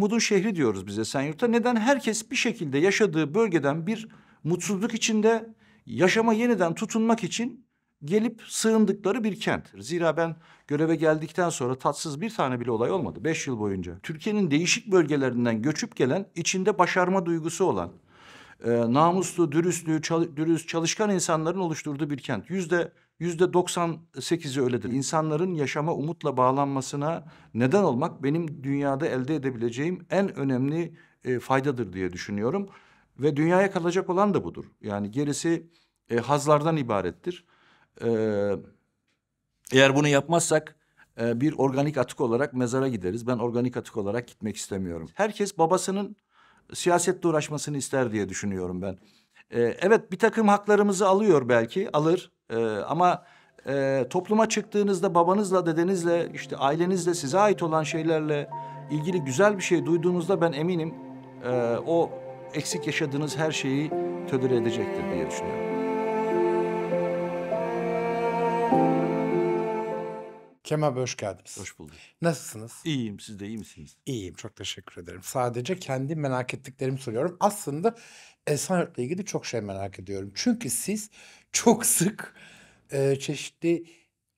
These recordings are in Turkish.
umudun şehri diyoruz bize Esenyurt'a. Neden? Herkes bir şekilde yaşadığı bölgeden bir mutsuzluk içinde yaşama yeniden tutunmak için gelip sığındıkları bir kent. Zira ben göreve geldikten sonra tatsız bir tane bile olay olmadı beş yıl boyunca. Türkiye'nin değişik bölgelerinden göçüp gelen, içinde başarma duygusu olan, e, namuslu, dürüstlüğü, çal dürüst, çalışkan insanların oluşturduğu bir kent. Yüzde Yüzde 98'i öyledir. İnsanların yaşama umutla bağlanmasına neden olmak benim dünyada elde edebileceğim en önemli e, faydadır diye düşünüyorum. Ve dünyaya kalacak olan da budur. Yani gerisi e, hazlardan ibarettir. E, eğer bunu yapmazsak e, bir organik atık olarak mezara gideriz. Ben organik atık olarak gitmek istemiyorum. Herkes babasının siyasetle uğraşmasını ister diye düşünüyorum ben. E, evet bir takım haklarımızı alıyor belki alır ee, ama e, topluma çıktığınızda babanızla, dedenizle, işte ailenizle, size ait olan şeylerle ilgili güzel bir şey duyduğunuzda ben eminim e, o eksik yaşadığınız her şeyi tödür edecektir diye düşünüyorum. Kemal Bey hoş geldiniz. Hoş bulduk. Nasılsınız? İyiyim. Siz de iyi misiniz? İyiyim. Çok teşekkür ederim. Sadece kendi merak ettiklerimi soruyorum. Aslında Esenyurt'la ilgili çok şey merak ediyorum. Çünkü siz çok sık e, çeşitli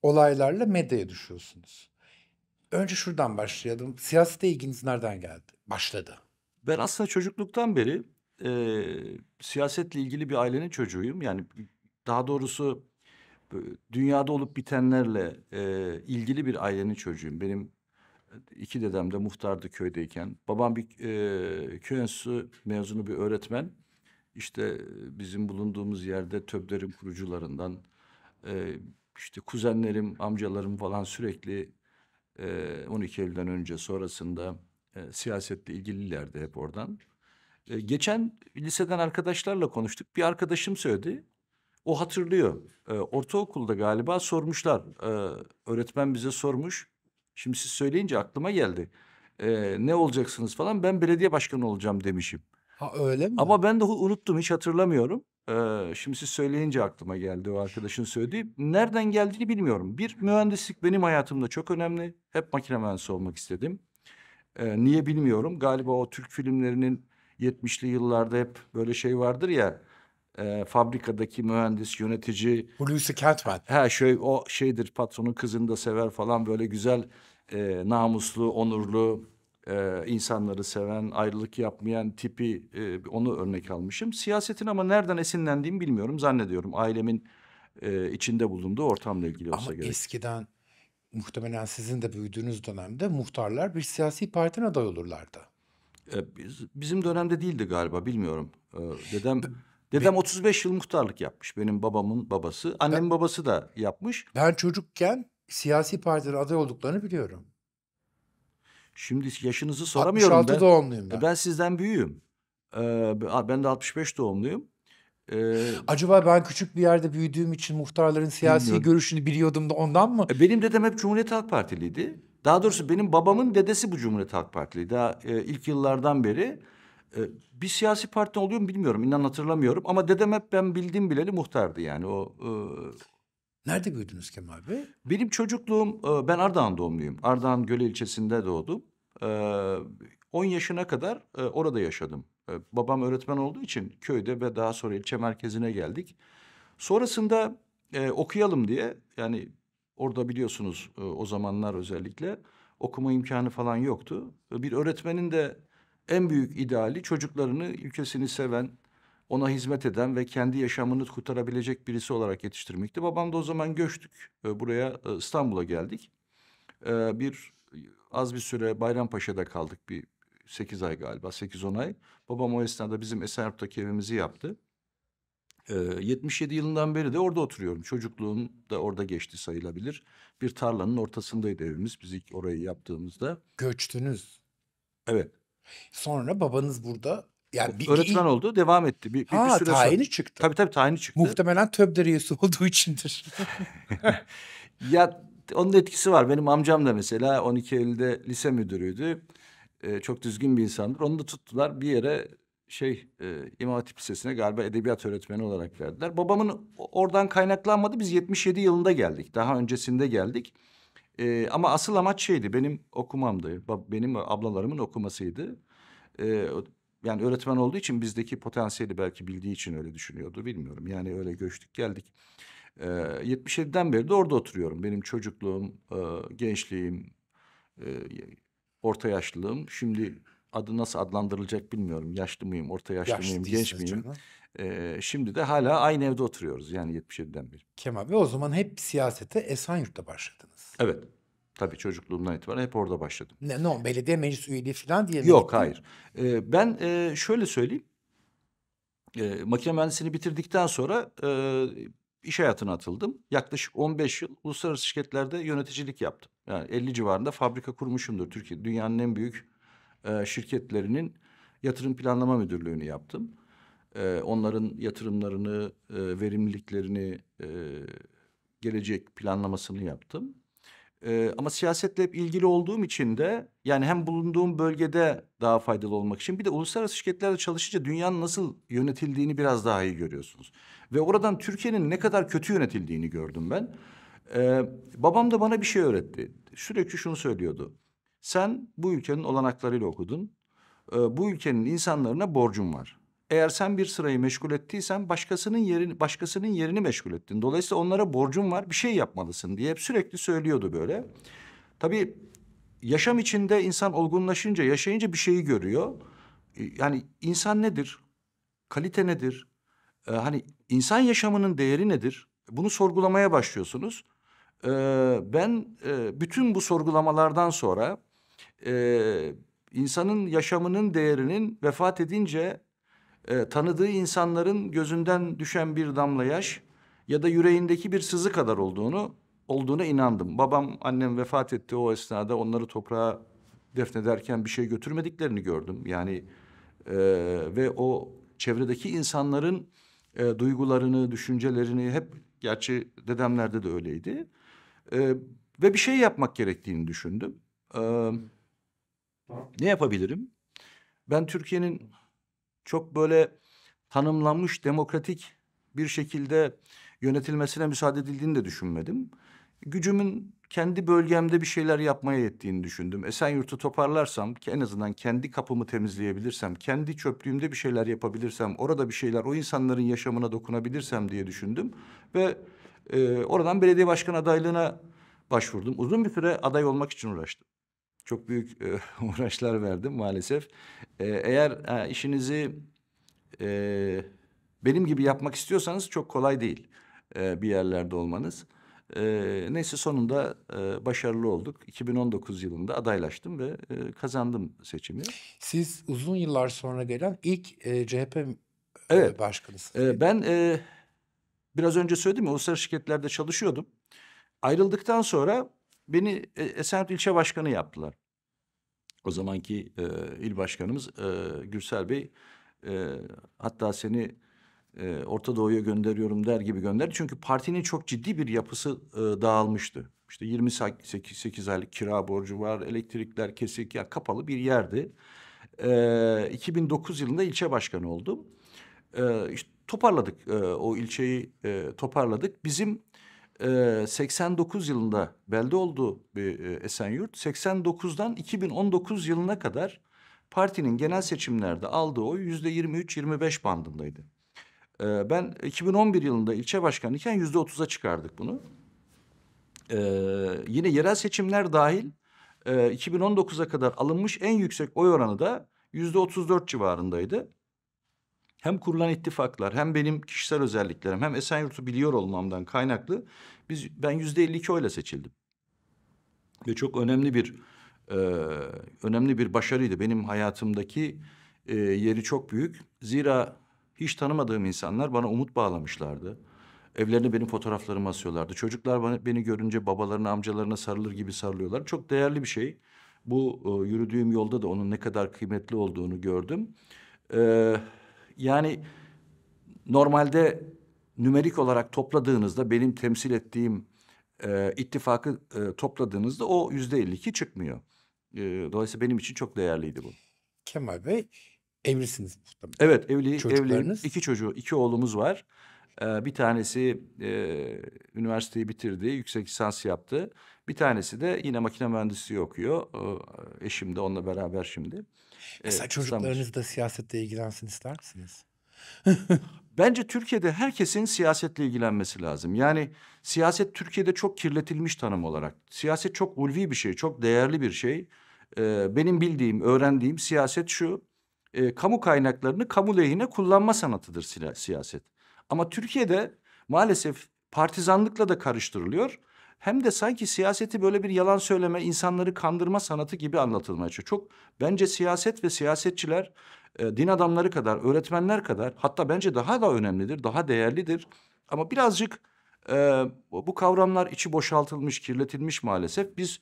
olaylarla medyaya düşüyorsunuz. Önce şuradan başlayalım. Siyasete ilginiz nereden geldi? Başladı. Ben aslında çocukluktan beri e, siyasetle ilgili bir ailenin çocuğuyum. Yani daha doğrusu dünyada olup bitenlerle e, ilgili bir ailenin çocuğuyum. Benim e, iki dedem de muhtardı köydeyken. Babam bir e, köy enstitüsü mezunu bir öğretmen. İşte e, bizim bulunduğumuz yerde Töbder'in kurucularından e, işte kuzenlerim, amcalarım falan sürekli e, 12 Eylül'den önce sonrasında e, siyasetle ilgililerdi hep oradan. E, geçen liseden arkadaşlarla konuştuk. Bir arkadaşım söyledi. O hatırlıyor. E, ortaokulda galiba sormuşlar. E, öğretmen bize sormuş. Şimdi siz söyleyince aklıma geldi. E, ne olacaksınız falan ben belediye başkanı olacağım demişim. Ha öyle mi? Ama ben de unuttum hiç hatırlamıyorum. Ee, şimdi siz söyleyince aklıma geldi o arkadaşın söylediği. Nereden geldiğini bilmiyorum. Bir mühendislik benim hayatımda çok önemli. Hep makine mühendisi olmak istedim. Ee, niye bilmiyorum. Galiba o Türk filmlerinin 70'li yıllarda hep böyle şey vardır ya e, fabrikadaki mühendis, yönetici. Hulusi Kentmen. He şey o şeydir patronun kızını da sever falan böyle güzel e, namuslu, onurlu e, insanları seven, ayrılık yapmayan tipi e, onu örnek almışım. Siyasetin ama nereden esinlendiğimi bilmiyorum zannediyorum. Ailemin e, içinde bulunduğu ortamla ilgili olsa ama gerek. Ama eskiden muhtemelen sizin de büyüdüğünüz dönemde muhtarlar bir siyasi partine aday olurlardı. Ee, biz, bizim dönemde değildi galiba bilmiyorum. Ee, dedem... Dedem Be- 35 yıl muhtarlık yapmış. Benim babamın babası. Annemin babası da yapmış. Ben çocukken siyasi partilerin aday olduklarını biliyorum. Şimdi yaşınızı soramıyorum 66 ben. doğumluyum ben. E, ben sizden büyüğüm. E, ben de 65 doğumluyum. Ee, Acaba ben küçük bir yerde büyüdüğüm için muhtarların siyasi Bilmiyorum. görüşünü biliyordum da ondan mı? E, benim dedem hep Cumhuriyet Halk Partiliydi. Daha doğrusu benim babamın dedesi bu Cumhuriyet Halk Partili. Daha e, ilk yıllardan beri ee, bir siyasi parti oluyor mu bilmiyorum. İnan hatırlamıyorum. Ama dedem hep ben bildiğim bileli muhtardı yani. O e... Nerede büyüdünüz Kemal Bey? Benim çocukluğum, e, ben Ardahan doğumluyum. Ardahan Göle ilçesinde doğdum. E, 10 yaşına kadar e, orada yaşadım. E, babam öğretmen olduğu için köyde ve daha sonra ilçe merkezine geldik. Sonrasında e, okuyalım diye yani orada biliyorsunuz e, o zamanlar özellikle okuma imkanı falan yoktu. E, bir öğretmenin de en büyük ideali çocuklarını ülkesini seven, ona hizmet eden ve kendi yaşamını kurtarabilecek birisi olarak yetiştirmekti. Babam da o zaman göçtük. E, buraya e, İstanbul'a geldik. E, bir az bir süre Bayrampaşa'da kaldık bir sekiz ay galiba sekiz on ay. Babam o esnada bizim Esenyurt'taki evimizi yaptı. 77 yılından beri de orada oturuyorum. Çocukluğum da orada geçti sayılabilir. Bir tarlanın ortasındaydı evimiz biz ilk orayı yaptığımızda. Göçtünüz. Evet. Sonra babanız burada yani bir, öğretmen il... oldu, devam etti. Bir, ha, bir, süre tayini sonra... çıktı. Tabii tabii tayini çıktı. Muhtemelen TÖBDER üyesi olduğu içindir. ya onun etkisi var. Benim amcam da mesela 12 Eylül'de lise müdürüydü. Ee, çok düzgün bir insandır. Onu da tuttular bir yere şey e, İmam Hatip Lisesi'ne galiba edebiyat öğretmeni olarak verdiler. Babamın oradan kaynaklanmadı. Biz 77 yılında geldik. Daha öncesinde geldik. E, ama asıl amaç şeydi benim okumamdı. Benim ablalarımın okumasıydı. E, yani öğretmen olduğu için bizdeki potansiyeli belki bildiği için öyle düşünüyordu bilmiyorum. Yani öyle göçtük geldik. E, 77'den beri de orada oturuyorum. Benim çocukluğum, e, gençliğim, e, orta yaşlılığım. Şimdi adı nasıl adlandırılacak bilmiyorum. Yaşlı mıyım, orta yaşlı, yaşlı mıyım, genç miyim? E, şimdi de hala aynı evde oturuyoruz yani 77'den beri. Kemal ve o zaman hep siyasete Esenyurt'ta başladınız. Evet. Tabii çocukluğumdan itibaren hep orada başladım. Ne, ne? belediye meclis üyeliği falan diye mi Yok gittin? hayır. Ee, ben e, şöyle söyleyeyim. E, makine mühendisliğini bitirdikten sonra e, iş hayatına atıldım. Yaklaşık 15 yıl uluslararası şirketlerde yöneticilik yaptım. Yani 50 civarında fabrika kurmuşumdur. Türkiye dünyanın en büyük e, şirketlerinin yatırım planlama müdürlüğünü yaptım e, onların yatırımlarını, e, verimliliklerini, e, gelecek planlamasını yaptım. E, ama siyasetle hep ilgili olduğum için de yani hem bulunduğum bölgede daha faydalı olmak için bir de uluslararası şirketlerde çalışınca dünyanın nasıl yönetildiğini biraz daha iyi görüyorsunuz. Ve oradan Türkiye'nin ne kadar kötü yönetildiğini gördüm ben. Ee, babam da bana bir şey öğretti. Sürekli şunu söylüyordu. Sen bu ülkenin olanaklarıyla okudun. Ee, bu ülkenin insanlarına borcun var eğer sen bir sırayı meşgul ettiysen başkasının yerini başkasının yerini meşgul ettin. Dolayısıyla onlara borcun var bir şey yapmalısın diye hep sürekli söylüyordu böyle. Tabii yaşam içinde insan olgunlaşınca yaşayınca bir şeyi görüyor. Ee, yani insan nedir? Kalite nedir? Ee, hani insan yaşamının değeri nedir? Bunu sorgulamaya başlıyorsunuz. Ee, ben e, bütün bu sorgulamalardan sonra e, insanın yaşamının değerinin vefat edince e, tanıdığı insanların gözünden düşen bir damla yaş ya da yüreğindeki bir sızı kadar olduğunu olduğuna inandım. Babam, annem vefat etti o esnada onları toprağa defnederken bir şey götürmediklerini gördüm. Yani e, ve o çevredeki insanların e, duygularını, düşüncelerini hep gerçi dedemlerde de öyleydi. E, ve bir şey yapmak gerektiğini düşündüm. E, ne yapabilirim? Ben Türkiye'nin çok böyle tanımlanmış demokratik bir şekilde yönetilmesine müsaade edildiğini de düşünmedim. Gücümün kendi bölgemde bir şeyler yapmaya yettiğini düşündüm. Esenyurt'u toparlarsam en azından kendi kapımı temizleyebilirsem, kendi çöplüğümde bir şeyler yapabilirsem, orada bir şeyler o insanların yaşamına dokunabilirsem diye düşündüm. Ve e, oradan belediye başkan adaylığına başvurdum. Uzun bir süre aday olmak için uğraştım çok büyük e, uğraşlar verdim maalesef. E, eğer e, işinizi e, benim gibi yapmak istiyorsanız çok kolay değil e, bir yerlerde olmanız. E, neyse sonunda e, başarılı olduk. 2019 yılında adaylaştım ve e, kazandım seçimi. Siz uzun yıllar sonra gelen ilk e, CHP e, evet. başkanısınız. E, ben e, biraz önce söyledim ya uluslararası şirketlerde çalışıyordum. Ayrıldıktan sonra Beni e, Esenyurt ilçe başkanı yaptılar. O zamanki e, il başkanımız e, Gürsel Bey e, hatta seni e, Orta Doğu'ya gönderiyorum der gibi gönderdi. Çünkü partinin çok ciddi bir yapısı e, dağılmıştı. İşte 28 8 aylık kira borcu var, elektrikler kesik, ya kapalı bir yerdi. E, 2009 yılında ilçe başkanı oldum. E, işte toparladık e, o ilçeyi e, toparladık. Bizim e, ee, 89 yılında belde oldu e, Esenyurt. 89'dan 2019 yılına kadar partinin genel seçimlerde aldığı oy yüzde 23-25 bandındaydı. E, ben 2011 yılında ilçe başkanı iken yüzde 30'a çıkardık bunu. E, yine yerel seçimler dahil e, 2019'a kadar alınmış en yüksek oy oranı da yüzde 34 civarındaydı hem kurulan ittifaklar hem benim kişisel özelliklerim hem Esenyurt'u biliyor olmamdan kaynaklı biz ben yüzde 52 oyla seçildim. Ve çok önemli bir e, önemli bir başarıydı. Benim hayatımdaki e, yeri çok büyük. Zira hiç tanımadığım insanlar bana umut bağlamışlardı. Evlerine benim fotoğraflarımı asıyorlardı. Çocuklar bana, beni görünce babalarına, amcalarına sarılır gibi sarılıyorlar. Çok değerli bir şey. Bu e, yürüdüğüm yolda da onun ne kadar kıymetli olduğunu gördüm. Eee yani normalde nümerik olarak topladığınızda benim temsil ettiğim e, ittifakı e, topladığınızda o yüzde 52 çıkmıyor. E, dolayısıyla benim için çok değerliydi bu. Kemal Bey evlisiniz. Tabii. Evet evli, evli iki çocuğu, iki oğlumuz var. Ee, bir tanesi e, üniversiteyi bitirdi, yüksek lisans yaptı. Bir tanesi de yine makine mühendisliği okuyor. Ee, eşim de onunla beraber şimdi. Ee, Mesela ee, çocuklarınız da siyasetle ilgilensin ister misiniz? Bence Türkiye'de herkesin siyasetle ilgilenmesi lazım. Yani siyaset Türkiye'de çok kirletilmiş tanım olarak. Siyaset çok ulvi bir şey, çok değerli bir şey. Ee, benim bildiğim, öğrendiğim siyaset şu. E, kamu kaynaklarını kamu lehine kullanma sanatıdır siyaset. Ama Türkiye'de maalesef partizanlıkla da karıştırılıyor. Hem de sanki siyaseti böyle bir yalan söyleme, insanları kandırma sanatı gibi anlatılmaya çalışıyor. Çok bence siyaset ve siyasetçiler e, din adamları kadar, öğretmenler kadar hatta bence daha da önemlidir, daha değerlidir. Ama birazcık e, bu kavramlar içi boşaltılmış, kirletilmiş maalesef. Biz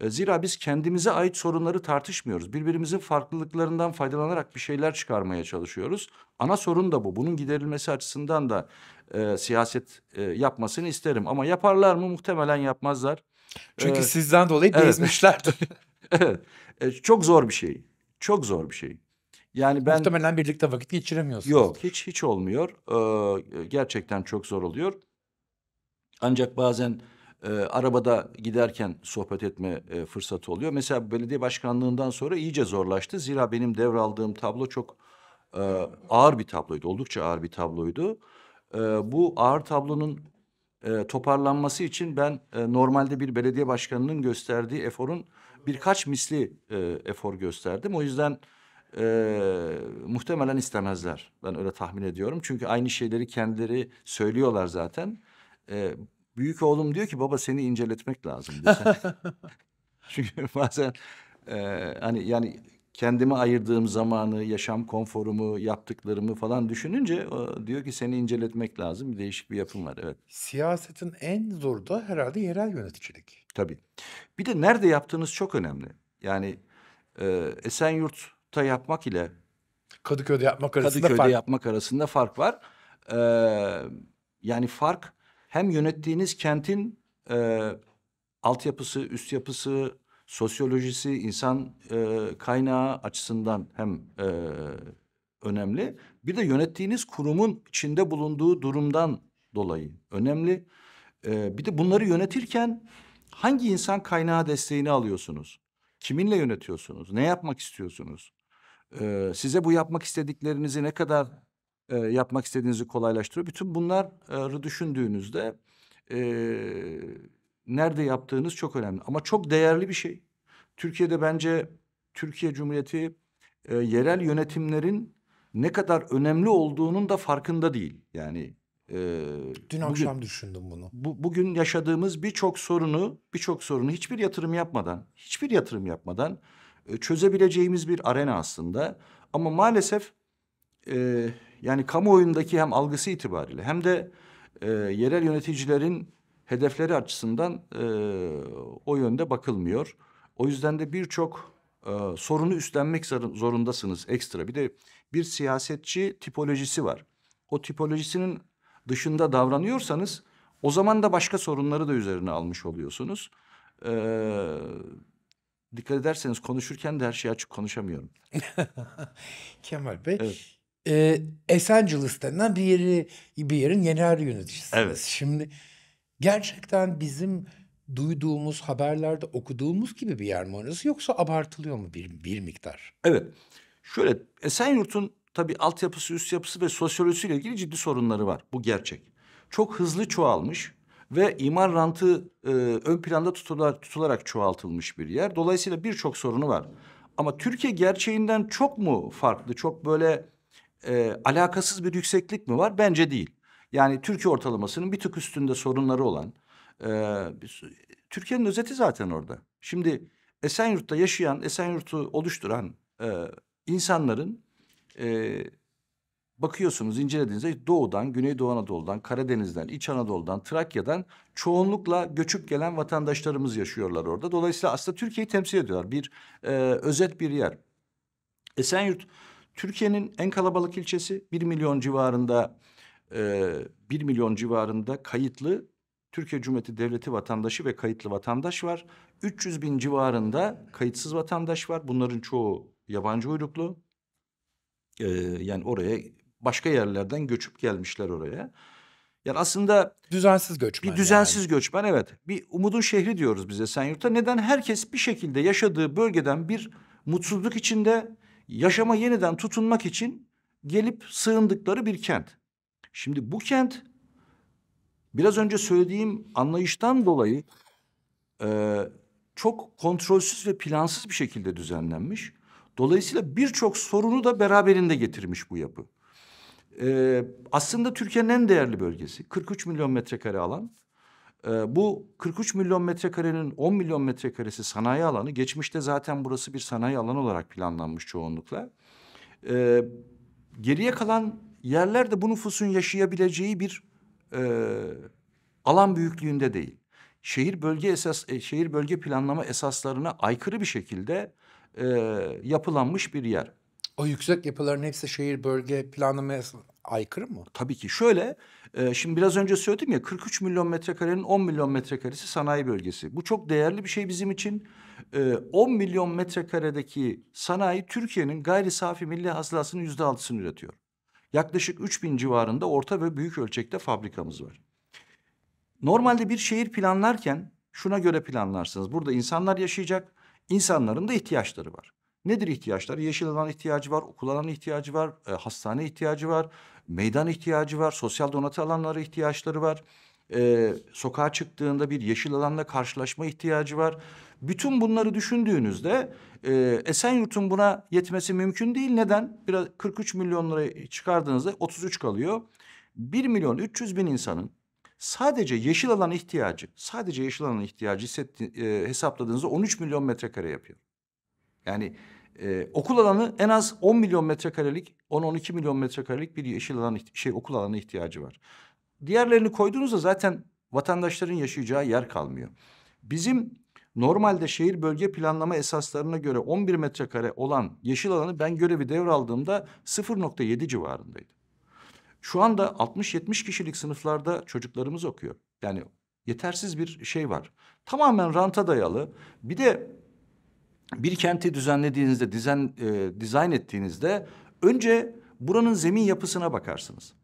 e, zira biz kendimize ait sorunları tartışmıyoruz. Birbirimizin farklılıklarından faydalanarak bir şeyler çıkarmaya çalışıyoruz. Ana sorun da bu. Bunun giderilmesi açısından da e, siyaset e, yapmasını isterim. Ama yaparlar mı? Muhtemelen yapmazlar. Çünkü ee, sizden dolayı evet. bezmişlerdir. evet. E, çok zor bir şey. Çok zor bir şey. Yani ben muhtemelen birlikte vakit geçiremiyorsunuz. Yok, hiç hiç olmuyor. Ee, gerçekten çok zor oluyor. Ancak bazen e, arabada giderken sohbet etme e, fırsatı oluyor. Mesela belediye başkanlığından sonra iyice zorlaştı. Zira benim devraldığım tablo çok e, ağır bir tabloydu. Oldukça ağır bir tabloydu. E, bu ağır tablonun e, toparlanması için ben e, normalde bir belediye başkanının gösterdiği eforun birkaç misli e, efor gösterdim. O yüzden e, muhtemelen istemezler. Ben öyle tahmin ediyorum. Çünkü aynı şeyleri kendileri söylüyorlar zaten. E, büyük oğlum diyor ki baba seni inceletmek lazım Çünkü bazen e, hani yani kendime ayırdığım zamanı, yaşam konforumu, yaptıklarımı falan düşününce o, diyor ki seni inceletmek lazım. Bir değişik bir yapım var evet. Siyasetin en zor da herhalde yerel yöneticilik. Tabii. Bir de nerede yaptığınız çok önemli. Yani e, Esenyurt'ta yapmak ile Kadıköy'de yapmak arasında Kadıköy'de fark. yapmak arasında fark var. Ee, yani fark hem yönettiğiniz kentin e, altyapısı, üst yapısı, sosyolojisi, insan e, kaynağı açısından hem e, önemli. Bir de yönettiğiniz kurumun içinde bulunduğu durumdan dolayı önemli. E, bir de bunları yönetirken hangi insan kaynağı desteğini alıyorsunuz? Kiminle yönetiyorsunuz? Ne yapmak istiyorsunuz? Ee, size bu yapmak istediklerinizi ne kadar e, yapmak istediğinizi kolaylaştırıyor. Bütün bunları düşündüğünüzde e, nerede yaptığınız çok önemli. Ama çok değerli bir şey. Türkiye'de bence Türkiye Cumhuriyeti e, yerel yönetimlerin ne kadar önemli olduğunun da farkında değil. Yani e, dün bugün, akşam düşündüm bunu. Bu, bugün yaşadığımız birçok sorunu, birçok sorunu hiçbir yatırım yapmadan, hiçbir yatırım yapmadan e, çözebileceğimiz bir arena aslında. Ama maalesef e, yani kamuoyundaki hem algısı itibariyle hem de e, yerel yöneticilerin hedefleri açısından e, o yönde bakılmıyor. O yüzden de birçok e, sorunu üstlenmek zorundasınız ekstra. Bir de bir siyasetçi tipolojisi var. O tipolojisinin dışında davranıyorsanız o zaman da başka sorunları da üzerine almış oluyorsunuz. Ee, dikkat ederseniz konuşurken de her şeyi açık konuşamıyorum. Kemal Bey, evet e, ee, Esenciles denilen bir yeri bir yerin genel yöneticisi. Evet. Şimdi gerçekten bizim duyduğumuz haberlerde okuduğumuz gibi bir yer mi orası yoksa abartılıyor mu bir, bir miktar? Evet. Şöyle Esenyurt'un tabii altyapısı, üst yapısı ve sosyolojisiyle ilgili ciddi sorunları var. Bu gerçek. Çok hızlı çoğalmış ve imar rantı e, ön planda tutular tutularak çoğaltılmış bir yer. Dolayısıyla birçok sorunu var. Ama Türkiye gerçeğinden çok mu farklı, çok böyle e, alakasız bir yükseklik mi var? Bence değil. Yani Türkiye ortalamasının bir tık üstünde sorunları olan e, Türkiye'nin özeti zaten orada. Şimdi Esenyurt'ta yaşayan, Esenyurt'u oluşturan e, insanların e, bakıyorsunuz incelediğinizde doğudan, Güneydoğu Anadolu'dan, Karadeniz'den, İç Anadolu'dan, Trakya'dan çoğunlukla göçüp gelen vatandaşlarımız yaşıyorlar orada. Dolayısıyla aslında Türkiye'yi temsil ediyorlar. Bir e, özet bir yer. Esenyurt Türkiye'nin en kalabalık ilçesi 1 milyon civarında e, 1 milyon civarında kayıtlı Türkiye Cumhuriyeti Devleti vatandaşı ve kayıtlı vatandaş var. 300 bin civarında kayıtsız vatandaş var. Bunların çoğu yabancı uyruklu. Ee, yani oraya başka yerlerden göçüp gelmişler oraya. Yani aslında düzensiz göçmen. Bir düzensiz yani. göçmen evet. Bir umudun şehri diyoruz bize Senyurt'a. Neden herkes bir şekilde yaşadığı bölgeden bir mutsuzluk içinde yaşama yeniden tutunmak için gelip sığındıkları bir kent. Şimdi bu kent biraz önce söylediğim anlayıştan dolayı e, çok kontrolsüz ve plansız bir şekilde düzenlenmiş. Dolayısıyla birçok sorunu da beraberinde getirmiş bu yapı. E, aslında Türkiye'nin en değerli bölgesi 43 milyon metrekare alan e, bu 43 milyon metrekarenin 10 milyon metrekaresi sanayi alanı. Geçmişte zaten burası bir sanayi alanı olarak planlanmış çoğunlukla. E, geriye kalan yerler de bu nüfusun yaşayabileceği bir e, alan büyüklüğünde değil. Şehir bölge esas e, şehir bölge planlama esaslarına aykırı bir şekilde e, yapılanmış bir yer. O yüksek yapıların hepsi şehir bölge planlama aykırı mı? Tabii ki. Şöyle, e, şimdi biraz önce söyledim ya 43 milyon metrekarenin 10 milyon metrekaresi sanayi bölgesi. Bu çok değerli bir şey bizim için. E, 10 milyon metrekaredeki sanayi Türkiye'nin gayri safi milli hasılasının yüzde altısını üretiyor. Yaklaşık 3 bin civarında orta ve büyük ölçekte fabrikamız var. Normalde bir şehir planlarken şuna göre planlarsınız. Burada insanlar yaşayacak, insanların da ihtiyaçları var. Nedir ihtiyaçlar? Yeşil alan ihtiyacı var, okul alan ihtiyacı var, e, hastane ihtiyacı var, meydan ihtiyacı var, sosyal donatı alanları ihtiyaçları var. Ee, sokağa çıktığında bir yeşil alanla karşılaşma ihtiyacı var. Bütün bunları düşündüğünüzde e, Esenyurt'un buna yetmesi mümkün değil. Neden? Biraz 43 milyon lira çıkardığınızda 33 kalıyor. 1 milyon 300 bin insanın sadece yeşil alan ihtiyacı, sadece yeşil alan ihtiyacı hissetti, e, hesapladığınızda 13 milyon metrekare yapıyor. Yani ee, okul alanı en az 10 milyon metrekarelik, 10-12 milyon metrekarelik bir yeşil alan şey okul alanı ihtiyacı var. Diğerlerini koyduğunuzda zaten vatandaşların yaşayacağı yer kalmıyor. Bizim normalde şehir bölge planlama esaslarına göre 11 metrekare olan yeşil alanı ben görevi devraldığımda 0.7 civarındaydı. Şu anda 60-70 kişilik sınıflarda çocuklarımız okuyor. Yani yetersiz bir şey var. Tamamen ranta dayalı. Bir de bir kenti düzenlediğinizde, dizen, e, dizayn ettiğinizde önce buranın zemin yapısına bakarsınız.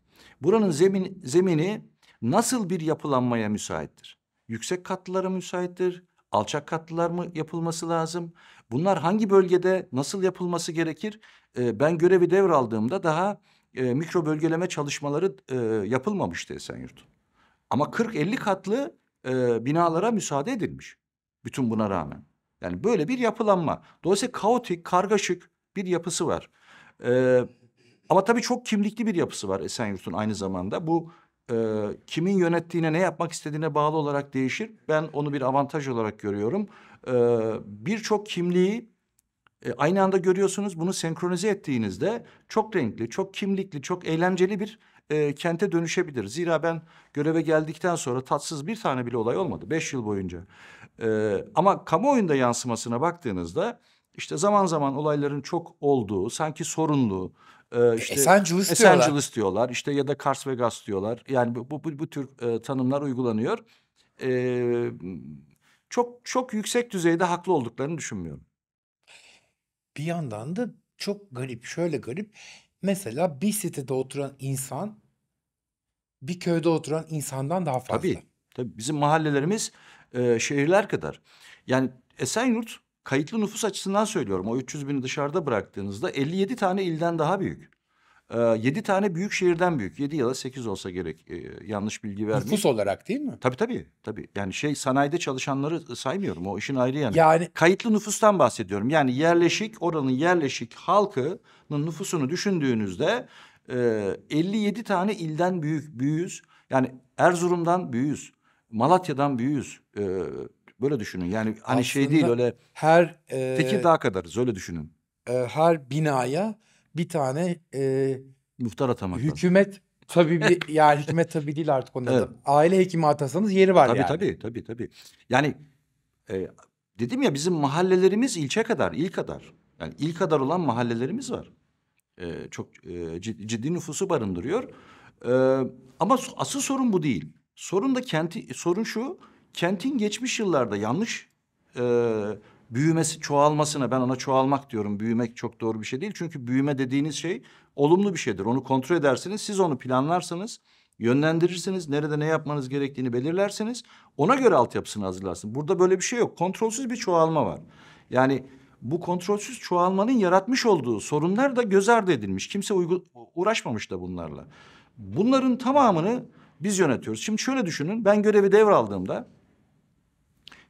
Buranın zemin, zemini nasıl bir yapılanmaya müsaittir? Yüksek katlılara müsaittir, alçak katlılar mı yapılması lazım? Bunlar hangi bölgede nasıl yapılması gerekir? E, ben görevi devraldığımda daha e, mikro bölgeleme çalışmaları e, yapılmamıştı Esenyurt. Ama 40-50 katlı e, binalara müsaade edilmiş bütün buna rağmen. Yani böyle bir yapılanma. Dolayısıyla kaotik, kargaşık bir yapısı var. Ee, ama tabii çok kimlikli bir yapısı var Esenyurt'un aynı zamanda. Bu e, kimin yönettiğine, ne yapmak istediğine bağlı olarak değişir. Ben onu bir avantaj olarak görüyorum. Ee, Birçok kimliği e, aynı anda görüyorsunuz. Bunu senkronize ettiğinizde çok renkli, çok kimlikli, çok eğlenceli bir e, kente dönüşebilir. Zira ben göreve geldikten sonra tatsız bir tane bile olay olmadı. Beş yıl boyunca. E, ama kamuoyunda yansımasına baktığınızda işte zaman zaman olayların çok olduğu, sanki sorunlu, e, Esenciles diyorlar. Esenciles diyorlar. İşte ya da Kars Vegas diyorlar. Yani bu bu, bu, bu tür e, tanımlar uygulanıyor. E, çok çok yüksek düzeyde haklı olduklarını düşünmüyorum. Bir yandan da çok garip, şöyle garip. Mesela bir sitede oturan insan bir köyde oturan insandan daha fazla. Tabii. Tabii bizim mahallelerimiz e, şehirler kadar. Yani Esenyurt kayıtlı nüfus açısından söylüyorum. O 300 bini dışarıda bıraktığınızda 57 tane ilden daha büyük. 7 ee, tane büyük şehirden büyük. 7 ya da 8 olsa gerek. E, yanlış bilgi vermeyeyim. Nüfus olarak değil mi? Tabii tabii. tabii. Yani şey sanayide çalışanları saymıyorum. O işin ayrı yanı. Yani... Kayıtlı nüfustan bahsediyorum. Yani yerleşik oranın yerleşik halkının nüfusunu düşündüğünüzde 57 e, tane ilden büyük büyüğüz. Yani Erzurum'dan büyüğüz. Malatya'dan büyüğüz. E, böyle düşünün. Yani hani Aslında şey değil öyle her e, Tekirdağ kadarız öyle düşünün. her binaya bir tane e, muhtar atamak hükümet tabi bir yani hükümet tabi değil artık onun evet. Aile hekimi atasanız yeri var tabii, yani. tabi tabi tabii. Yani e, dedim ya bizim mahallelerimiz ilçe kadar, il kadar. Yani il kadar olan mahallelerimiz var. E, çok e, ciddi, ciddi nüfusu barındırıyor. E, ama asıl sorun bu değil. Sorun da kenti sorun şu. Kentin geçmiş yıllarda yanlış e, büyümesi, çoğalmasına ben ona çoğalmak diyorum. Büyümek çok doğru bir şey değil. Çünkü büyüme dediğiniz şey olumlu bir şeydir. Onu kontrol edersiniz. Siz onu planlarsanız, yönlendirirsiniz. Nerede ne yapmanız gerektiğini belirlersiniz. Ona göre altyapısını hazırlarsınız. Burada böyle bir şey yok. Kontrolsüz bir çoğalma var. Yani bu kontrolsüz çoğalmanın yaratmış olduğu sorunlar da göz ardı edilmiş. Kimse uğraşmamış da bunlarla. Bunların tamamını biz yönetiyoruz. Şimdi şöyle düşünün. Ben görevi devraldığımda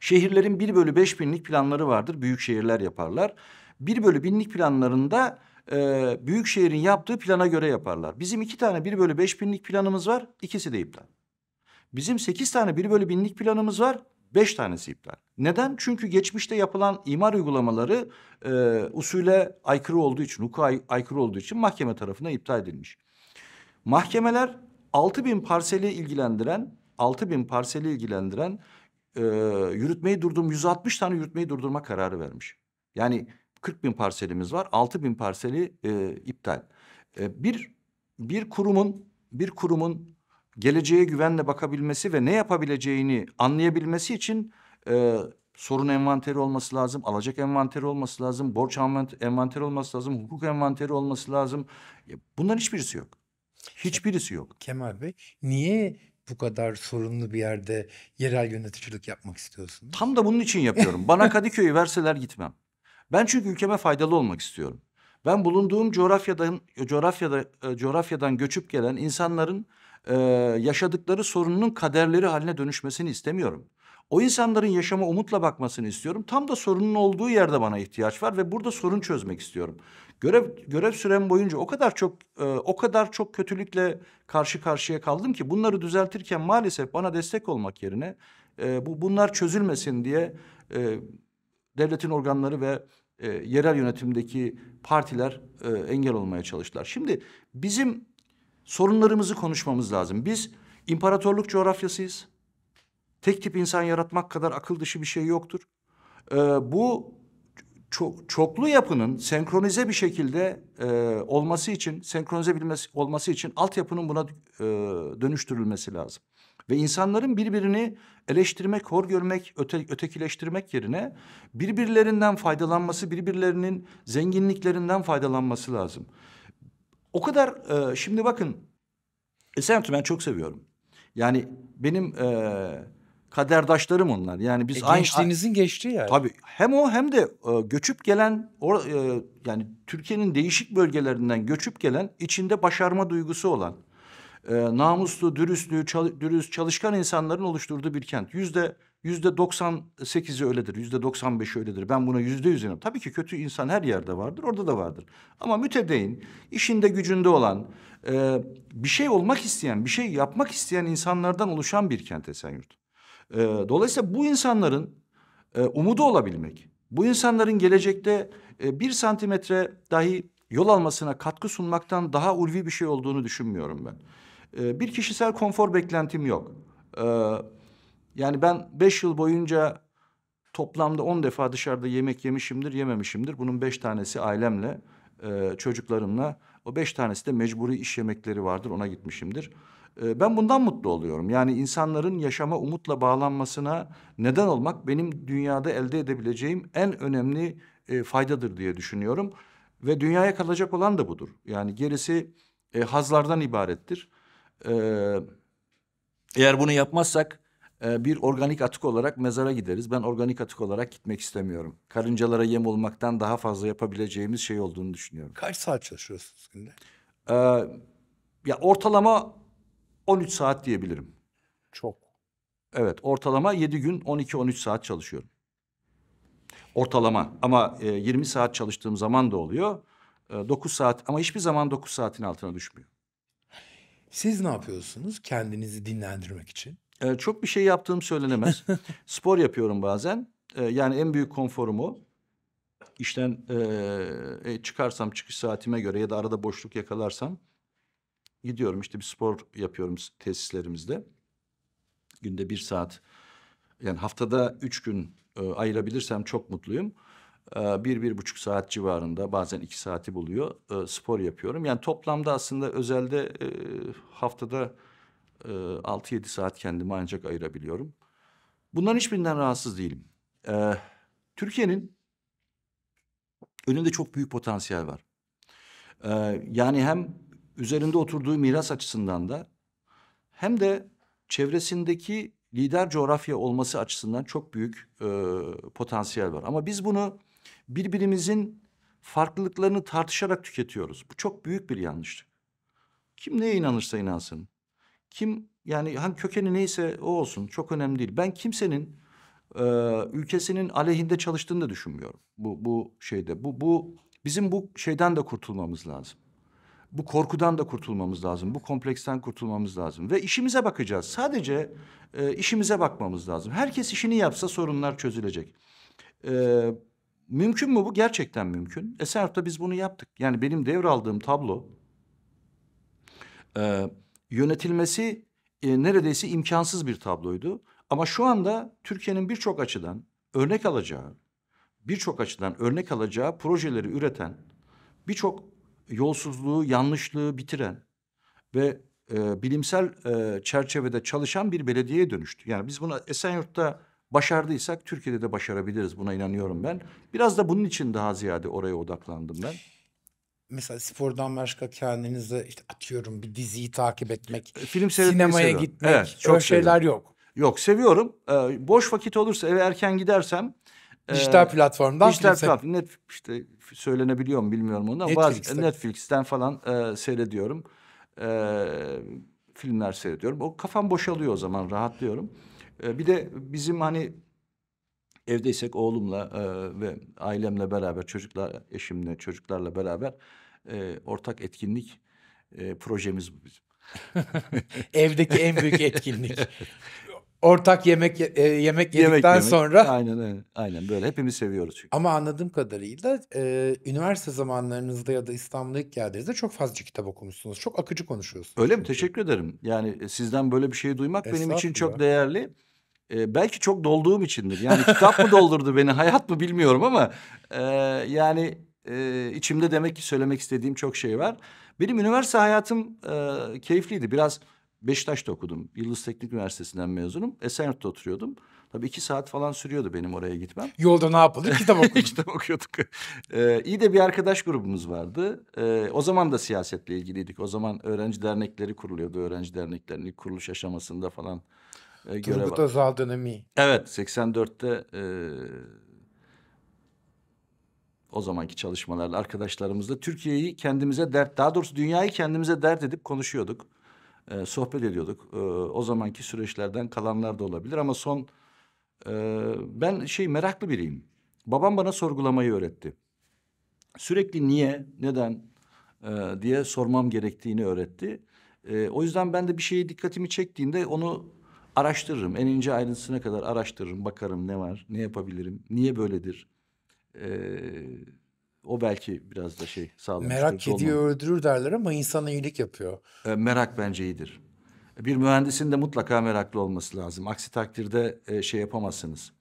Şehirlerin bir bölü beş binlik planları vardır. Büyük şehirler yaparlar. Bir bölü binlik planlarında e, büyük şehrin yaptığı plana göre yaparlar. Bizim iki tane bir bölü beş binlik planımız var. ikisi de iptal. Bizim sekiz tane bir bölü binlik planımız var. Beş tanesi iptal. Neden? Çünkü geçmişte yapılan imar uygulamaları e, usule aykırı olduğu için, hukuka ay aykırı olduğu için mahkeme tarafından iptal edilmiş. Mahkemeler 6 bin parseli ilgilendiren, 6 bin parseli ilgilendiren e, yürütmeyi durdum 160 tane yürütmeyi durdurma kararı vermiş. Yani 40 bin parselimiz var 6 bin parseli e, iptal. E, bir bir kurumun bir kurumun geleceğe güvenle bakabilmesi ve ne yapabileceğini anlayabilmesi için e, sorun envanteri olması lazım, alacak envanteri olması lazım, borç envanteri olması lazım, hukuk envanteri olması lazım. Bunların hiçbirisi yok. Hiçbirisi yok. Kemal Bey niye bu kadar sorunlu bir yerde yerel yöneticilik yapmak istiyorsunuz? Tam da bunun için yapıyorum. Bana Kadıköy'ü verseler gitmem. Ben çünkü ülkeme faydalı olmak istiyorum. Ben bulunduğum coğrafyadan coğrafyada e, coğrafyadan göçüp gelen insanların e, yaşadıkları sorunun kaderleri haline dönüşmesini istemiyorum. O insanların yaşama umutla bakmasını istiyorum. Tam da sorunun olduğu yerde bana ihtiyaç var ve burada sorun çözmek istiyorum. Görev görev sürem boyunca o kadar çok e, o kadar çok kötülükle karşı karşıya kaldım ki bunları düzeltirken maalesef bana destek olmak yerine e, bu bunlar çözülmesin diye e, devletin organları ve e, yerel yönetimdeki partiler e, engel olmaya çalıştılar. Şimdi bizim sorunlarımızı konuşmamız lazım. Biz imparatorluk coğrafyasıyız. Tek tip insan yaratmak kadar akıl dışı bir şey yoktur. Ee, bu çok, çoklu yapının senkronize bir şekilde e, olması için, senkronize bilmesi, olması için altyapının buna e, dönüştürülmesi lazım. Ve insanların birbirini eleştirmek, hor görmek, öte, ötekileştirmek yerine birbirlerinden faydalanması, birbirlerinin zenginliklerinden faydalanması lazım. O kadar e, şimdi bakın Esentu ben çok seviyorum. Yani benim e, kaderdaşlarım onlar. Yani biz e, aynı gençliğinizin geçti yani. Tabii hem o hem de e, göçüp gelen or, e, yani Türkiye'nin değişik bölgelerinden göçüp gelen içinde başarma duygusu olan e, namuslu, dürüstlüğü, çal, dürüst, çalışkan insanların oluşturduğu bir kent. Yüzde yüzde 98'i öyledir, yüzde 95'i öyledir. Ben buna yüzde yüz inanıyorum. Tabii ki kötü insan her yerde vardır, orada da vardır. Ama mütedeyin, işinde gücünde olan, e, bir şey olmak isteyen, bir şey yapmak isteyen insanlardan oluşan bir kent Esenyurt. E, dolayısıyla bu insanların e, umudu olabilmek, bu insanların gelecekte e, bir santimetre dahi yol almasına katkı sunmaktan daha ulvi bir şey olduğunu düşünmüyorum ben. E, bir kişisel konfor beklentim yok. E, yani ben beş yıl boyunca toplamda on defa dışarıda yemek yemişimdir, yememişimdir. Bunun beş tanesi ailemle, e, çocuklarımla. O beş tanesi de mecburi iş yemekleri vardır, ona gitmişimdir. Ee, ben bundan mutlu oluyorum. Yani insanların yaşama umutla bağlanmasına neden olmak benim dünyada elde edebileceğim en önemli e, faydadır diye düşünüyorum. Ve dünyaya kalacak olan da budur. Yani gerisi e, hazlardan ibarettir. E, eğer bunu yapmazsak e, bir organik atık olarak mezara gideriz. Ben organik atık olarak gitmek istemiyorum. Karıncalara yem olmaktan daha fazla yapabileceğimiz şey olduğunu düşünüyorum. Kaç saat çalışıyorsunuz günde? Ee, ya ortalama 13 saat diyebilirim. Çok. Evet ortalama 7 gün 12-13 saat çalışıyorum. Ortalama ama e, 20 saat çalıştığım zaman da oluyor. E, 9 saat ama hiçbir zaman 9 saatin altına düşmüyor. Siz ne yapıyorsunuz kendinizi dinlendirmek için? E, çok bir şey yaptığım söylenemez. Spor yapıyorum bazen. E, yani en büyük konforumu işten e, e, çıkarsam çıkış saatime göre ya da arada boşluk yakalarsam gidiyorum işte bir spor yapıyorum tesislerimizde. Günde bir saat yani haftada üç gün e, ayırabilirsem çok mutluyum. E, bir, bir buçuk saat civarında bazen iki saati buluyor e, spor yapıyorum. Yani toplamda aslında özelde e, haftada e, 6-7 saat kendimi ancak ayırabiliyorum. Bunların hiçbirinden rahatsız değilim. E, Türkiye'nin önünde çok büyük potansiyel var. E, yani hem üzerinde oturduğu miras açısından da hem de çevresindeki lider coğrafya olması açısından çok büyük e, potansiyel var. Ama biz bunu birbirimizin farklılıklarını tartışarak tüketiyoruz. Bu çok büyük bir yanlışlık. Kim neye inanırsa inansın. Kim yani hangi kökeni neyse o olsun çok önemli değil. Ben kimsenin e, ülkesinin aleyhinde çalıştığını da düşünmüyorum. Bu bu şeyde bu bu bizim bu şeyden de kurtulmamız lazım. Bu korkudan da kurtulmamız lazım. Bu kompleksten kurtulmamız lazım. Ve işimize bakacağız. Sadece e, işimize bakmamız lazım. Herkes işini yapsa sorunlar çözülecek. E, mümkün mü bu? Gerçekten mümkün. Esenhurt'ta biz bunu yaptık. Yani benim devraldığım tablo... E, yönetilmesi e, neredeyse imkansız bir tabloydu. Ama şu anda Türkiye'nin birçok açıdan örnek alacağı, birçok açıdan örnek alacağı projeleri üreten birçok yolsuzluğu, yanlışlığı bitiren ve e, bilimsel e, çerçevede çalışan bir belediyeye dönüştü. Yani biz bunu Esenyurt'ta başardıysak Türkiye'de de başarabiliriz buna inanıyorum ben. Biraz da bunun için daha ziyade oraya odaklandım ben. Mesela spordan başka kendinize işte atıyorum bir diziyi takip etmek, e, film sinemaya seviyorum. gitmek, evet, çok şeyler yok. Yok seviyorum. Ee, boş vakit olursa eve erken gidersem ee, dijital platformdan. Dijital platform. platform. Netflix işte söylenebiliyor mu bilmiyorum onu ama Netflix'ten. Bazı, Netflix'ten falan e, seyrediyorum. E, filmler seyrediyorum. O kafam boşalıyor o zaman rahatlıyorum. E, bir de bizim hani evdeysek oğlumla e, ve ailemle beraber çocuklar eşimle çocuklarla beraber e, ortak etkinlik e, projemiz bu bizim. Evdeki en büyük etkinlik. ortak yemek e, yemek yedikten yemek, yemek. sonra. Aynen Aynen böyle hepimiz seviyoruz çünkü. Ama anladığım kadarıyla e, üniversite zamanlarınızda ya da İstanbul'a ilk geldiğinizde çok fazla kitap okumuşsunuz. Çok akıcı konuşuyorsunuz. Öyle çünkü. mi? Teşekkür ederim. Yani e, sizden böyle bir şey duymak benim için çok değerli. E, belki çok dolduğum içindir. Yani kitap mı doldurdu beni, hayat mı bilmiyorum ama e, yani e, içimde demek ki söylemek istediğim çok şey var. Benim üniversite hayatım e, keyifliydi. Biraz Beşiktaş'ta okudum. Yıldız Teknik Üniversitesi'nden mezunum. Esenyurt'ta oturuyordum. Tabii iki saat falan sürüyordu benim oraya gitmem. Yolda ne yapılır? Kitap okuduk. Kitap okuyorduk. Ee, iyi de bir arkadaş grubumuz vardı. Ee, o zaman da siyasetle ilgiliydik. O zaman öğrenci dernekleri kuruluyordu. Öğrenci derneklerinin kuruluş aşamasında falan e, görev Turgut Özal dönemi. Evet 84'te e, o zamanki çalışmalarla arkadaşlarımızla Türkiye'yi kendimize dert daha doğrusu dünyayı kendimize dert edip konuşuyorduk e, sohbet ediyorduk. E, o zamanki süreçlerden kalanlar da olabilir ama son e, ben şey meraklı biriyim. Babam bana sorgulamayı öğretti. Sürekli niye, neden e, diye sormam gerektiğini öğretti. E, o yüzden ben de bir şeye dikkatimi çektiğinde onu araştırırım. En ince ayrıntısına kadar araştırırım, bakarım ne var, ne yapabilirim, niye böyledir. Eee o belki biraz da şey sağlamış. Merak kediyi olmam. öldürür derler ama insana iyilik yapıyor. E, merak bence iyidir. Bir mühendisin de mutlaka meraklı olması lazım. Aksi takdirde e, şey yapamazsınız.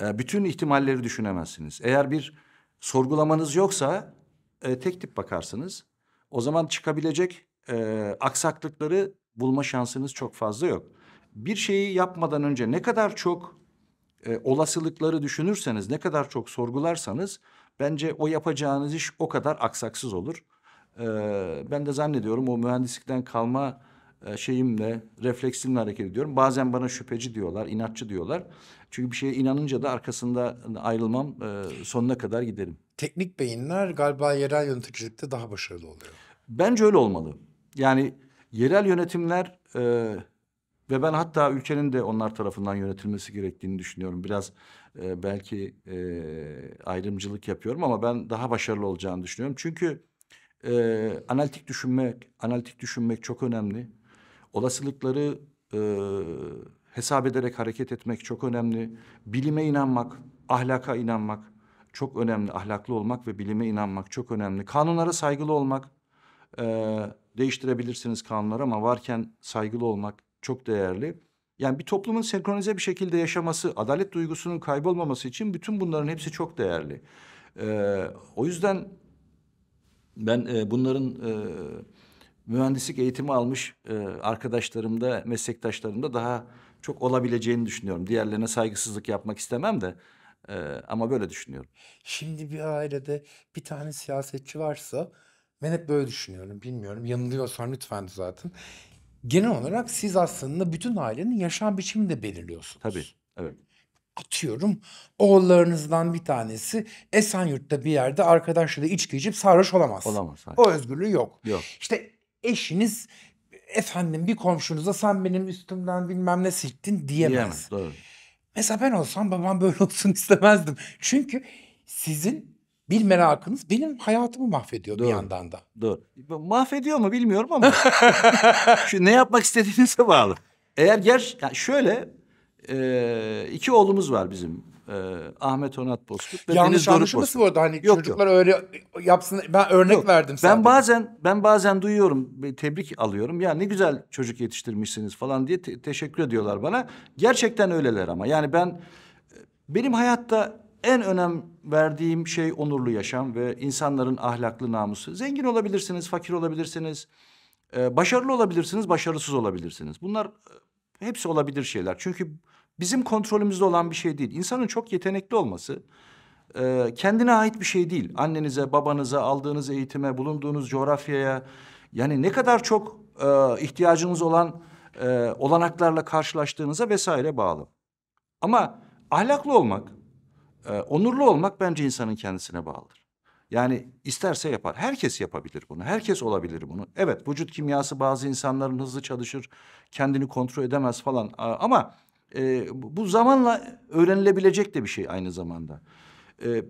E, bütün ihtimalleri düşünemezsiniz. Eğer bir sorgulamanız yoksa e, tek tip bakarsınız. O zaman çıkabilecek e, aksaklıkları bulma şansınız çok fazla yok. Bir şeyi yapmadan önce ne kadar çok e, olasılıkları düşünürseniz, ne kadar çok sorgularsanız Bence o yapacağınız iş o kadar aksaksız olur. E, ben de zannediyorum o mühendislikten kalma e, şeyimle, refleksimle hareket ediyorum. Bazen bana şüpheci diyorlar, inatçı diyorlar. Çünkü bir şeye inanınca da arkasında ayrılmam, e, sonuna kadar giderim. Teknik beyinler galiba yerel yöneticilikte daha başarılı oluyor. Bence öyle olmalı. Yani yerel yönetimler e, ve ben hatta ülkenin de onlar tarafından yönetilmesi gerektiğini düşünüyorum. Biraz e, belki e, ayrımcılık yapıyorum ama ben daha başarılı olacağını düşünüyorum. Çünkü e, analitik düşünmek, analitik düşünmek çok önemli. Olasılıkları e, hesap ederek hareket etmek çok önemli. Bilime inanmak, ahlaka inanmak çok önemli. Ahlaklı olmak ve bilime inanmak çok önemli. Kanunlara saygılı olmak, e, değiştirebilirsiniz kanunları ama varken saygılı olmak çok değerli. Yani bir toplumun senkronize bir şekilde yaşaması, adalet duygusunun kaybolmaması için bütün bunların hepsi çok değerli. Ee, o yüzden ben e, bunların e, mühendislik eğitimi almış e, arkadaşlarımda, meslektaşlarımda daha çok olabileceğini düşünüyorum. Diğerlerine saygısızlık yapmak istemem de e, ama böyle düşünüyorum. Şimdi bir ailede bir tane siyasetçi varsa ben hep böyle düşünüyorum. Bilmiyorum yanılıyorsam lütfen zaten genel olarak siz aslında bütün ailenin yaşam biçimini de belirliyorsunuz. Tabii, evet. Atıyorum oğullarınızdan bir tanesi Esenyurt'ta bir yerde arkadaşlarıyla içki içip sarhoş olamaz. Olamaz. Hayır. O özgürlüğü yok. Yok. İşte eşiniz efendim bir komşunuza sen benim üstümden bilmem ne siktin diyemez. Diyemez, doğru. Mesela ben olsam babam böyle olsun istemezdim. Çünkü sizin bir merakınız benim hayatımı mahvediyor doğru, bir yandan da. Doğru. Mahvediyor mu bilmiyorum ama şu ne yapmak istediğinize bağlı. Eğer ger yani şöyle e, iki oğlumuz var bizim. E, Ahmet Onat Bozkurt ve Yanlış Deniz Doruk Bozkurt. bu hani yok, çocuklar yok. öyle yapsın ben örnek yok. verdim sadece. Ben bazen ben bazen duyuyorum tebrik alıyorum ya ne güzel çocuk yetiştirmişsiniz falan diye te- teşekkür ediyorlar bana. Gerçekten öyleler ama yani ben benim hayatta en önem verdiğim şey onurlu yaşam ve insanların ahlaklı namusu. Zengin olabilirsiniz, fakir olabilirsiniz, e, başarılı olabilirsiniz, başarısız olabilirsiniz. Bunlar e, hepsi olabilir şeyler. Çünkü bizim kontrolümüzde olan bir şey değil. İnsanın çok yetenekli olması e, kendine ait bir şey değil. Annenize, babanıza, aldığınız eğitime, bulunduğunuz coğrafyaya yani ne kadar çok e, ihtiyacınız olan e, olanaklarla karşılaştığınıza vesaire bağlı. Ama ahlaklı olmak e, onurlu olmak bence insanın kendisine bağlıdır. Yani isterse yapar. Herkes yapabilir bunu. Herkes olabilir bunu. Evet vücut kimyası bazı insanların hızlı çalışır. Kendini kontrol edemez falan. Ama e, bu zamanla öğrenilebilecek de bir şey aynı zamanda. E,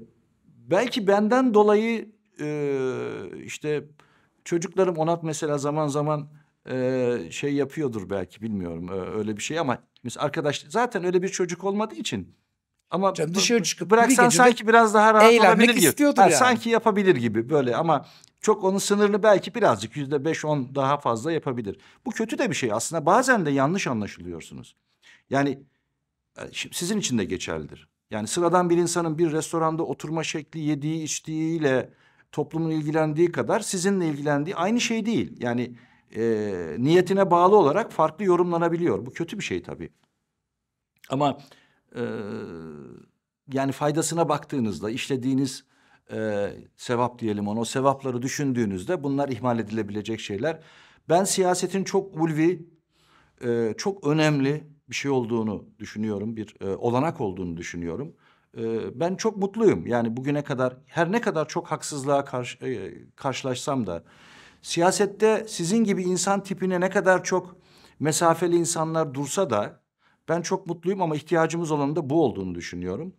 belki benden dolayı e, işte çocuklarım Onat mesela zaman zaman e, şey yapıyordur belki bilmiyorum e, öyle bir şey ama mesela arkadaş zaten öyle bir çocuk olmadığı için ama Canım, dışarı çıkıp bıraksan bir sanki biraz daha rahat olabilir gibi. Ha, yani. Sanki yapabilir gibi böyle ama çok onun sınırını belki birazcık yüzde beş on daha fazla yapabilir. Bu kötü de bir şey aslında bazen de yanlış anlaşılıyorsunuz. Yani e, sizin için de geçerlidir. Yani sıradan bir insanın bir restoranda oturma şekli yediği içtiğiyle toplumun ilgilendiği kadar sizinle ilgilendiği aynı şey değil. Yani e, niyetine bağlı olarak farklı yorumlanabiliyor. Bu kötü bir şey tabii. Ama e, yani faydasına baktığınızda işlediğiniz e, sevap diyelim ona o sevapları düşündüğünüzde bunlar ihmal edilebilecek şeyler. Ben siyasetin çok ulvi, e, çok önemli bir şey olduğunu düşünüyorum, bir e, olanak olduğunu düşünüyorum. E, ben çok mutluyum. Yani bugüne kadar her ne kadar çok haksızlığa karşı, e, karşılaşsam da siyasette sizin gibi insan tipine ne kadar çok mesafeli insanlar dursa da ben çok mutluyum ama ihtiyacımız olanın da bu olduğunu düşünüyorum.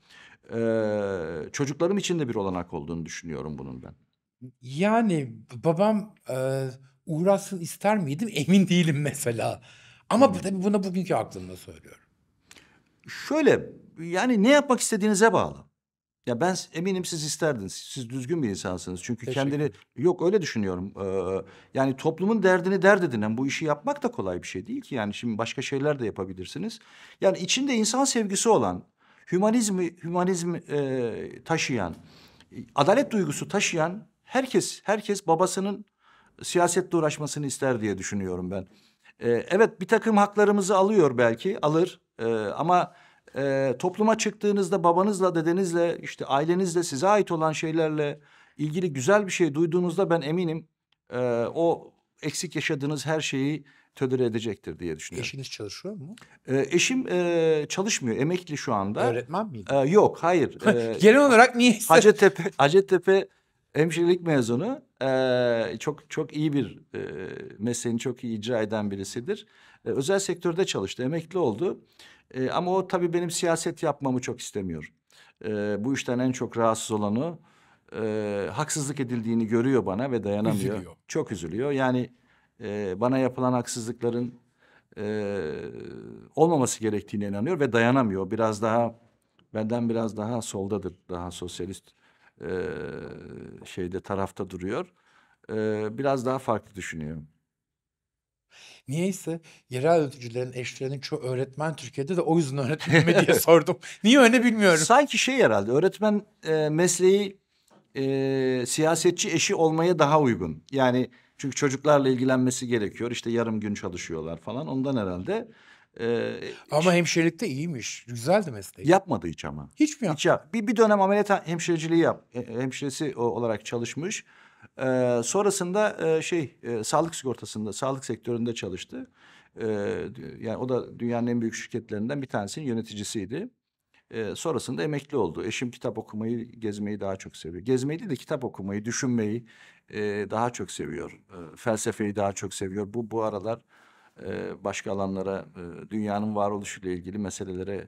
Ee, çocuklarım için de bir olanak olduğunu düşünüyorum bunun ben. Yani babam e, uğraşsın ister miydim emin değilim mesela. Ama hmm. tabii buna bugünkü aklımla söylüyorum. Şöyle yani ne yapmak istediğinize bağlı. Ya ben eminim siz isterdiniz. Siz düzgün bir insansınız. Çünkü kendini yok öyle düşünüyorum. Ee, yani toplumun derdini dert edinen bu işi yapmak da kolay bir şey değil ki. Yani şimdi başka şeyler de yapabilirsiniz. Yani içinde insan sevgisi olan, hümanizmi hümanizm e, taşıyan, adalet duygusu taşıyan herkes herkes babasının siyasetle uğraşmasını ister diye düşünüyorum ben. Ee, evet bir takım haklarımızı alıyor belki alır ee, ama e, topluma çıktığınızda babanızla, dedenizle, işte ailenizle, size ait olan şeylerle ilgili güzel bir şey duyduğunuzda ben eminim e, o eksik yaşadığınız her şeyi tolere edecektir diye düşünüyorum. Eşiniz çalışıyor mu? Ee, eşim e, çalışmıyor. Emekli şu anda. Öğretmen miydi? Ee, yok, hayır. Ee, Genel olarak niye? Hacettepe, Hacettepe hemşirelik mezunu. Ee, çok çok iyi bir e, mesleğini çok iyi icra eden birisidir. Ee, özel sektörde çalıştı, emekli oldu. E, ama o tabii benim siyaset yapmamı çok istemiyor. E, bu işten en çok rahatsız olanı E, haksızlık edildiğini görüyor bana ve dayanamıyor. Üzülüyor. Çok üzülüyor. Yani e, bana yapılan haksızlıkların e, olmaması gerektiğine inanıyor ve dayanamıyor. Biraz daha benden biraz daha soldadır, daha sosyalist e, şeyde tarafta duruyor. E, biraz daha farklı düşünüyor. Niyeyse yerel yöneticilerin eşlerinin çoğu öğretmen Türkiye'de de o yüzden öğretmen mi diye sordum. Niye öyle bilmiyorum. Sanki şey herhalde öğretmen e, mesleği e, siyasetçi eşi olmaya daha uygun. Yani çünkü çocuklarla ilgilenmesi gerekiyor. İşte yarım gün çalışıyorlar falan ondan herhalde. E, ama hiç, hemşirelikte iyiymiş. Güzeldi mesleği. Yapmadı hiç ama. Hiç mi yapmadı? Hiç yap. Bir, bir dönem ameliyat hemşireciliği yap. E, e, hemşiresi olarak çalışmış. Ee, sonrasında e, şey e, sağlık sigortasında, sağlık sektöründe çalıştı. Ee, yani o da dünyanın en büyük şirketlerinden bir tanesinin yöneticisiydi. Ee, sonrasında emekli oldu. Eşim kitap okumayı, gezmeyi daha çok seviyor. Gezmeyi değil de kitap okumayı, düşünmeyi e, daha çok seviyor. E, felsefeyi daha çok seviyor. Bu bu aralar e, başka alanlara, e, dünyanın varoluşuyla ilgili meselelere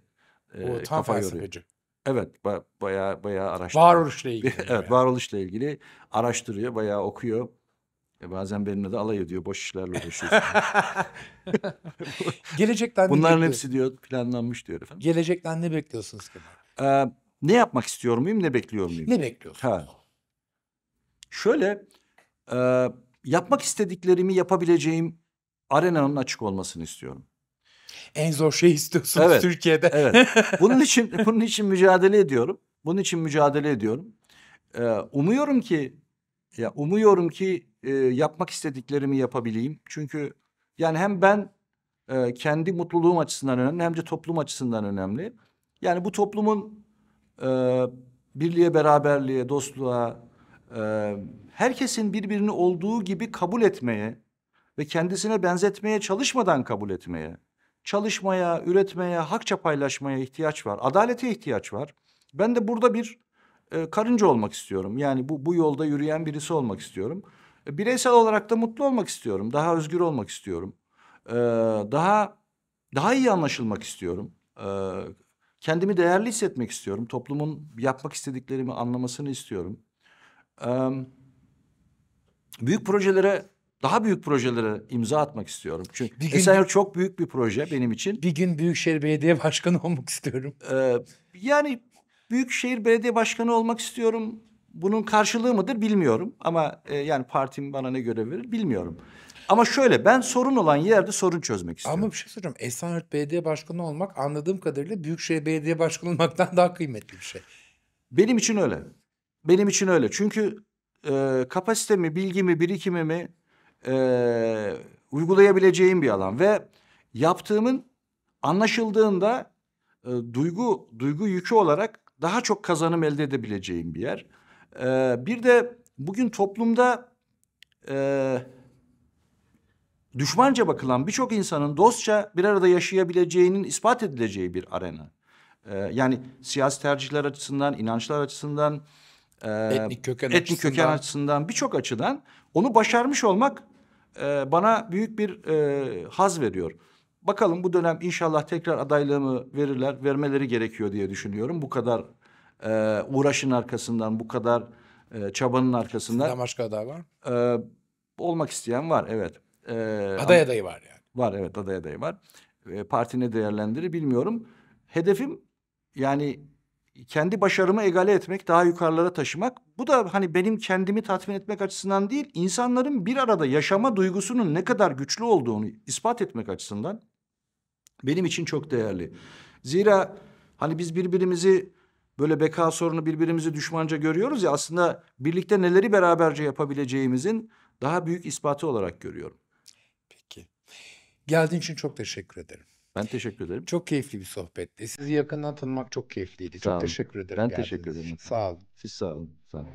e, o, tam kafa felsefeci. yoruyor. Evet, ba bayağı bayağı araştırıyor. Varoluşla ilgili. evet, varoluşla ilgili araştırıyor, bayağı okuyor. E, bazen benimle de alay ediyor, boş işlerle uğraşıyorsun. Gelecekten Bunların ne hepsi diyor planlanmış diyor efendim. Gelecekten ne bekliyorsunuz ki? Ee, ne yapmak istiyor muyum, ne bekliyor muyum? Ne bekliyorsunuz? Ha. Şöyle, e, yapmak istediklerimi yapabileceğim arenanın açık olmasını istiyorum en zor şey istiyorsunuz evet, Türkiye'de. evet. Bunun için bunun için mücadele ediyorum. Bunun için mücadele ediyorum. Ee, umuyorum ki ya umuyorum ki e, yapmak istediklerimi yapabileyim. Çünkü yani hem ben e, kendi mutluluğum açısından önemli hem de toplum açısından önemli. Yani bu toplumun e, birliğe, beraberliğe, dostluğa, e, herkesin birbirini olduğu gibi kabul etmeye ve kendisine benzetmeye çalışmadan kabul etmeye çalışmaya, üretmeye, hakça paylaşmaya ihtiyaç var. Adalete ihtiyaç var. Ben de burada bir e, karınca olmak istiyorum. Yani bu, bu yolda yürüyen birisi olmak istiyorum. E, bireysel olarak da mutlu olmak istiyorum. Daha özgür olmak istiyorum. E, daha daha iyi anlaşılmak istiyorum. E, kendimi değerli hissetmek istiyorum. Toplumun yapmak istediklerimi anlamasını istiyorum. E, büyük projelere daha büyük projelere imza atmak istiyorum. Çünkü bir gün, Esenyurt çok büyük bir proje benim için. Bir gün Büyükşehir Belediye Başkanı olmak istiyorum. Ee, yani Büyükşehir Belediye Başkanı olmak istiyorum. Bunun karşılığı mıdır bilmiyorum ama e, yani partim bana ne görev verir bilmiyorum. Ama şöyle ben sorun olan yerde sorun çözmek istiyorum. Ama bir şey soracağım. Esenyurt Belediye Başkanı olmak anladığım kadarıyla Büyükşehir Belediye Başkanı olmaktan daha kıymetli bir şey. Benim için öyle. Benim için öyle. Çünkü e, kapasitemi, bilgimi, birikimimi e, uygulayabileceğim bir alan ve yaptığımın anlaşıldığında e, duygu duygu yükü olarak daha çok kazanım elde edebileceğim bir yer. E, bir de bugün toplumda e, düşmanca bakılan birçok insanın dostça bir arada yaşayabileceğinin ispat edileceği bir arena. E, yani siyasi tercihler açısından, inançlar açısından, e, etnik köken etnik açısından, köken açısından birçok açıdan onu başarmış olmak e, bana büyük bir e, haz veriyor. Bakalım bu dönem inşallah tekrar adaylığımı verirler, vermeleri gerekiyor diye düşünüyorum. Bu kadar e, uğraşın arkasından, bu kadar e, çabanın arkasından. Sizden başka aday var E, olmak isteyen var, evet. E, aday adayı var yani. Var, evet aday adayı var. E, parti ne değerlendirir bilmiyorum. Hedefim yani kendi başarımı egale etmek, daha yukarılara taşımak. Bu da hani benim kendimi tatmin etmek açısından değil, insanların bir arada yaşama duygusunun ne kadar güçlü olduğunu ispat etmek açısından benim için çok değerli. Zira hani biz birbirimizi böyle beka sorunu birbirimizi düşmanca görüyoruz ya aslında birlikte neleri beraberce yapabileceğimizin daha büyük ispatı olarak görüyorum. Peki. Geldiğin için çok teşekkür ederim. Ben teşekkür ederim. Çok keyifli bir sohbetti. Sizi yakından tanımak çok keyifliydi. Sağ çok teşekkür ederim. Ben geldiniz. teşekkür ederim. Sağ olun. Siz sağ olun. Sağ olun.